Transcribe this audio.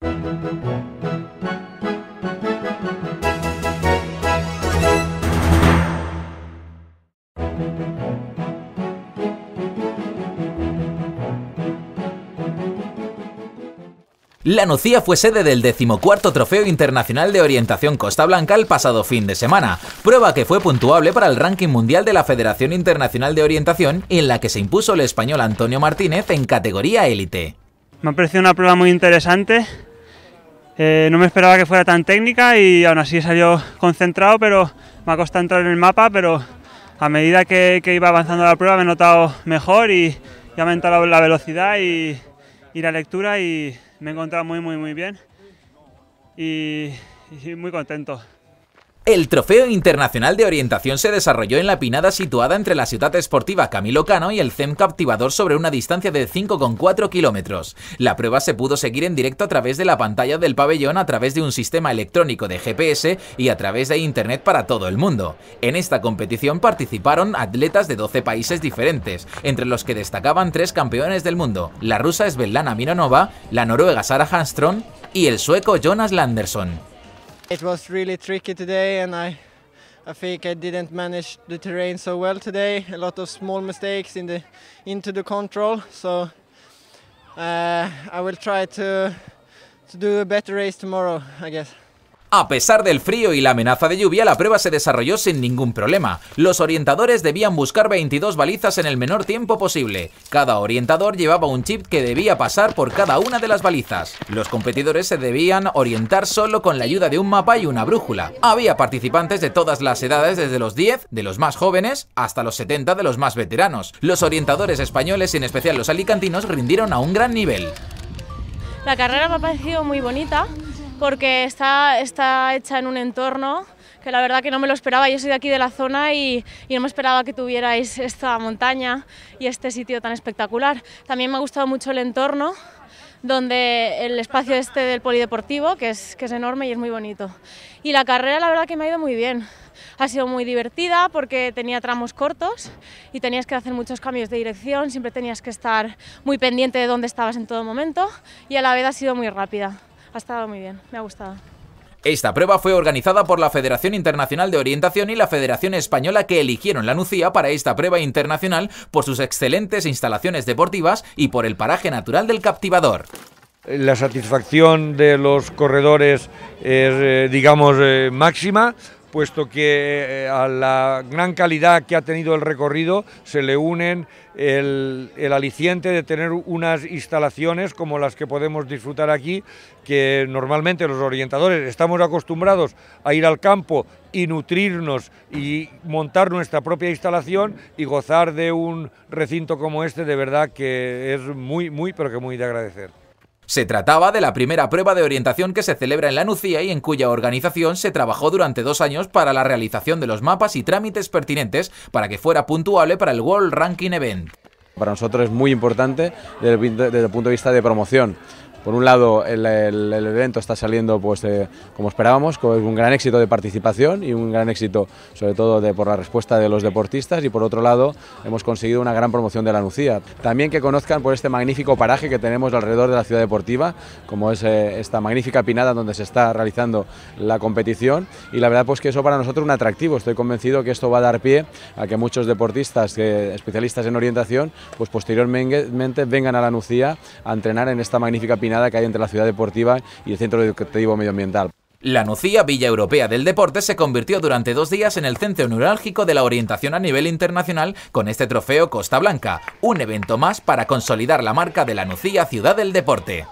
La Nucía fue sede del decimocuarto Trofeo Internacional de Orientación Costa Blanca el pasado fin de semana, prueba que fue puntuable para el ranking mundial de la Federación Internacional de Orientación en la que se impuso el español Antonio Martínez en categoría élite. Me ha parecido una prueba muy interesante. Eh, no me esperaba que fuera tan técnica y aún así salió concentrado, pero me ha costado entrar en el mapa, pero a medida que, iba avanzando la prueba me he notado mejor y, he aumentado la velocidad y, la lectura y me he encontrado muy, muy, muy bien y muy contento. El Trofeo Internacional de Orientación se desarrolló en la pinada situada entre la ciudad esportiva Camilo Cano y el CEM Captivador sobre una distancia de 5,4 kilómetros. La prueba se pudo seguir en directo a través de la pantalla del pabellón a través de un sistema electrónico de GPS y a través de Internet para todo el mundo. En esta competición participaron atletas de 12 países diferentes, entre los que destacaban tres campeones del mundo, la rusa Svetlana Mironova, la noruega Sara Hanström y el sueco Jonas Landerson. It was really tricky today and I, I think I didn't manage the terrain so well today. A lot of small mistakes in the, into the control. So uh, I will try to, to do a better race tomorrow, I guess. A pesar del frío y la amenaza de lluvia, la prueba se desarrolló sin ningún problema. Los orientadores debían buscar 22 balizas en el menor tiempo posible. Cada orientador llevaba un chip que debía pasar por cada una de las balizas. Los competidores se debían orientar solo con la ayuda de un mapa y una brújula. Había participantes de todas las edades desde los 10, de los más jóvenes, hasta los 70 de los más veteranos. Los orientadores españoles, y en especial los alicantinos, rindieron a un gran nivel. La carrera me ha parecido muy bonita porque está, hecha en un entorno que la verdad que no me lo esperaba. Yo soy de aquí de la zona y, no me esperaba que tuvierais esta montaña y este sitio tan espectacular. También me ha gustado mucho el entorno, donde el espacio este del polideportivo, que es, que es enorme y es muy bonito. Y la carrera la verdad que me ha ido muy bien. Ha sido muy divertida porque tenía tramos cortos y tenías que hacer muchos cambios de dirección, siempre tenías que estar muy pendiente de dónde estabas en todo momento y a la vez ha sido muy rápida. Ha estado muy bien, me ha gustado. Esta prueba fue organizada por la Federación Internacional de Orientación y la Federación Española que eligieron la Nucía para esta prueba internacional por sus excelentes instalaciones deportivas y por el paraje natural del Captivador. La satisfacción de los corredores es, eh, digamos, eh, máxima puesto que eh, a la gran calidad que ha tenido el recorrido se le unen el, el, aliciente de tener unas instalaciones como las que podemos disfrutar aquí, que normalmente los orientadores estamos acostumbrados a ir al campo y nutrirnos y montar nuestra propia instalación y gozar de un recinto como este, de verdad que es muy, muy, pero que muy de agradecer. Se trataba de la primera prueba de orientación que se celebra en la Nucía y en cuya organización se trabajó durante dos años para la realización de los mapas y trámites pertinentes para que fuera puntuable para el World Ranking Event. Para nosotros es muy importante desde el, desde el punto de vista de promoción, por un lado, el, evento está saliendo pues, eh, como esperábamos, con un gran éxito de participación y un gran éxito, sobre todo, de, por la respuesta de los deportistas. Y por otro lado, hemos conseguido una gran promoción de la Nucía. También que conozcan por pues, este magnífico paraje que tenemos alrededor de la ciudad deportiva, como es eh, esta magnífica pinada donde se está realizando la competición. Y la verdad, pues que eso para nosotros es un atractivo. Estoy convencido que esto va a dar pie a que muchos deportistas, que, especialistas en orientación, pues posteriormente vengan a la Nucía a entrenar en esta magnífica pinada que hay entre la ciudad deportiva y el centro educativo medioambiental. La Nucía Villa Europea del Deporte se convirtió durante dos días en el centro neurálgico de la orientación a nivel internacional con este trofeo Costa Blanca, un evento más para consolidar la marca de la Nucía Ciudad del Deporte.